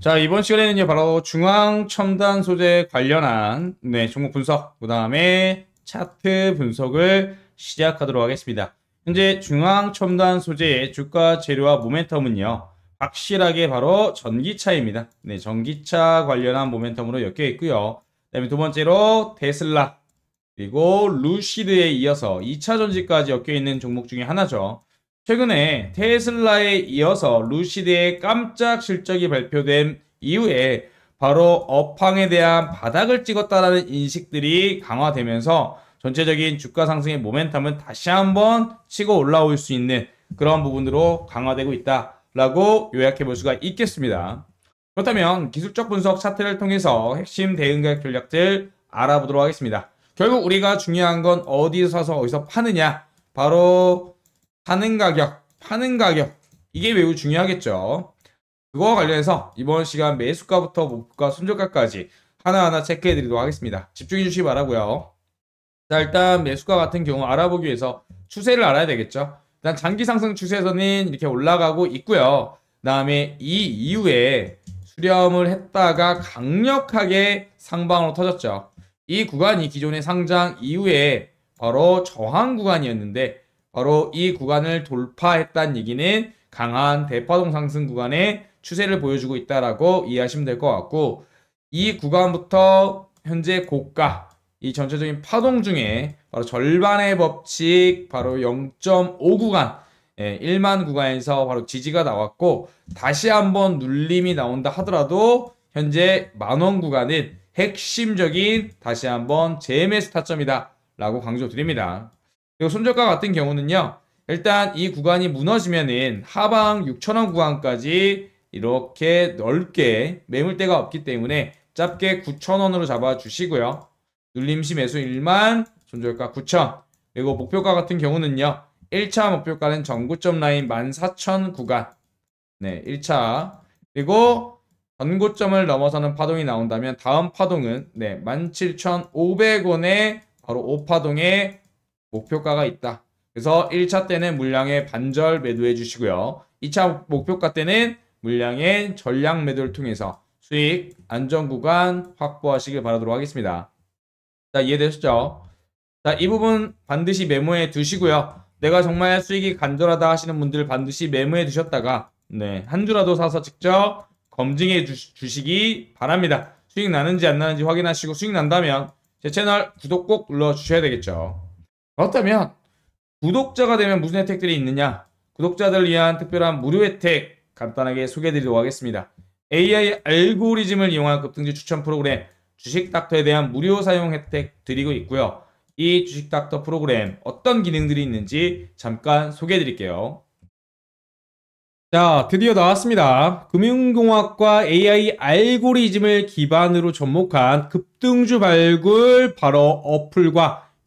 자 이번 시간에는 바로 중앙 첨단 소재 관련한 네 종목 분석 그 다음에 차트 분석을 시작하도록 하겠습니다 현재 중앙 첨단 소재의 주가 재료와 모멘텀은요 확실하게 바로 전기차입니다 네 전기차 관련한 모멘텀으로 엮여 있고요 그 다음에 두 번째로 테슬라 그리고 루시드에 이어서 2차 전지까지 엮여 있는 종목 중에 하나죠 최근에 테슬라에 이어서 루시드의 깜짝 실적이 발표된 이후에 바로 업황에 대한 바닥을 찍었다라는 인식들이 강화되면서 전체적인 주가 상승의 모멘텀은 다시 한번 치고 올라올 수 있는 그런 부분으로 강화되고 있다라고 요약해 볼 수가 있겠습니다. 그렇다면 기술적 분석 차트를 통해서 핵심 대응 가격 전략들 알아보도록 하겠습니다. 결국 우리가 중요한 건 어디서 사서 어디서 파느냐 바로 파는 가격, 파는 가격. 이게 매우 중요하겠죠. 그거와 관련해서 이번 시간 매수가부터 목표가 손절가까지 하나하나 체크해 드리도록 하겠습니다. 집중해 주시기 바라고요. 자, 일단 매수가 같은 경우 알아보기 위해서 추세를 알아야 되겠죠. 일단 장기 상승 추세에서는 이렇게 올라가고 있고요. 그다음에 이 이후에 수렴을 했다가 강력하게 상방으로 터졌죠. 이 구간이 기존의 상장 이후에 바로 저항 구간이었는데 바로 이 구간을 돌파했다는 얘기는 강한 대파동 상승 구간의 추세를 보여주고 있다라고 이해하시면 될 것 같고 이 구간부터 현재 고가 이 전체적인 파동 중에 바로 절반의 법칙 바로 0.5 구간 예, 1만 구간에서 바로 지지가 나왔고 다시 한번 눌림이 나온다 하더라도 현재 만원 구간은 핵심적인 다시 한번 재매수 타점이다 라고 강조드립니다. 그리고 손절가 같은 경우는요. 일단 이 구간이 무너지면은 하방 6천원 구간까지 이렇게 넓게 매물대가 없기 때문에 짧게 9천원으로 잡아주시고요. 눌림시 매수 1만, 손절가 9천 그리고 목표가 같은 경우는요. 1차 목표가는 전고점 라인 14,000 구간. 네, 1차. 그리고 전고점을 넘어서는 파동이 나온다면 다음 파동은 네, 17,500원에 바로 5파동에 목표가가 있다. 그래서 1차 때는 물량의 반절 매도해 주시고요. 2차 목표가 때는 물량의 전량 매도를 통해서 수익 안전 구간 확보하시길 바라도록 하겠습니다. 자, 이해되셨죠? 자, 이 부분 반드시 메모해 두시고요. 내가 정말 수익이 간절하다 하시는 분들 반드시 메모해 두셨다가 네, 한 주라도 사서 직접 검증해 주시기 바랍니다. 수익 나는지 안 나는지 확인하시고 수익 난다면 제 채널 구독 꼭 눌러 주셔야 되겠죠. 그렇다면 구독자가 되면 무슨 혜택들이 있느냐? 구독자들 위한 특별한 무료 혜택 간단하게 소개해드리도록 하겠습니다. AI 알고리즘을 이용한 급등주 추천 프로그램 주식닥터에 대한 무료 사용 혜택 드리고 있고요. 이 주식닥터 프로그램 어떤 기능들이 있는지 잠깐 소개해드릴게요. 자, 드디어 나왔습니다. 금융공학과 AI 알고리즘을 기반으로 접목한 급등주 발굴 바로 어플과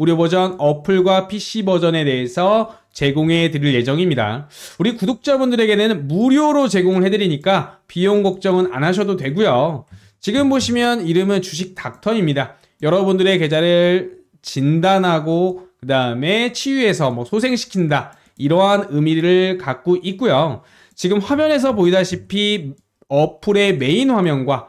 무료 버전 어플과 PC 버전에 대해서 제공해 드릴 예정입니다. 우리 구독자분들에게는 무료로 제공을 해드리니까 비용 걱정은 안 하셔도 되고요. 지금 보시면 이름은 주식 닥터입니다. 여러분들의 계좌를 진단하고 그 다음에 치유해서 뭐 소생시킨다 이러한 의미를 갖고 있고요. 지금 화면에서 보이다시피 어플의 메인 화면과